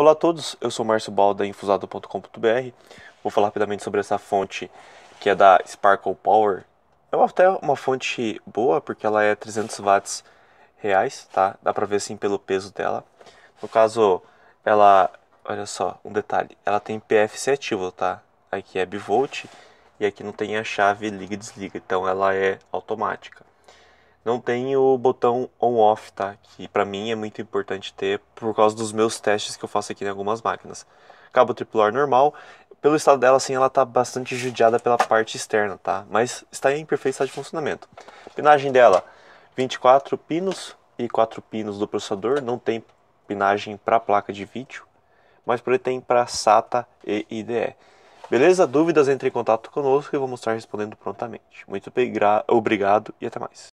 Olá a todos, eu sou Márcio Balda, infusado.com.br. Vou falar rapidamente sobre essa fonte que é da Sparkle Power. É até uma fonte boa porque ela é 300 watts reais, tá? Dá pra ver assim pelo peso dela. No caso, ela, olha só, um detalhe, ela tem PFC ativo, tá? Aqui é bivolt e aqui não tem a chave liga e desliga, então ela é automática. Não tem o botão on-off, tá? Que para mim é muito importante ter por causa dos meus testes que eu faço aqui em algumas máquinas. Cabo triplar normal, pelo estado dela assim, ela tá bastante judiada pela parte externa, tá? Mas está em perfeito estado de funcionamento. Pinagem dela, 24 pinos e 4 pinos do processador, não tem pinagem para placa de vídeo, mas por aí tem para SATA e IDE. Beleza? Dúvidas, entre em contato conosco e vou mostrar respondendo prontamente. Muito obrigado e até mais.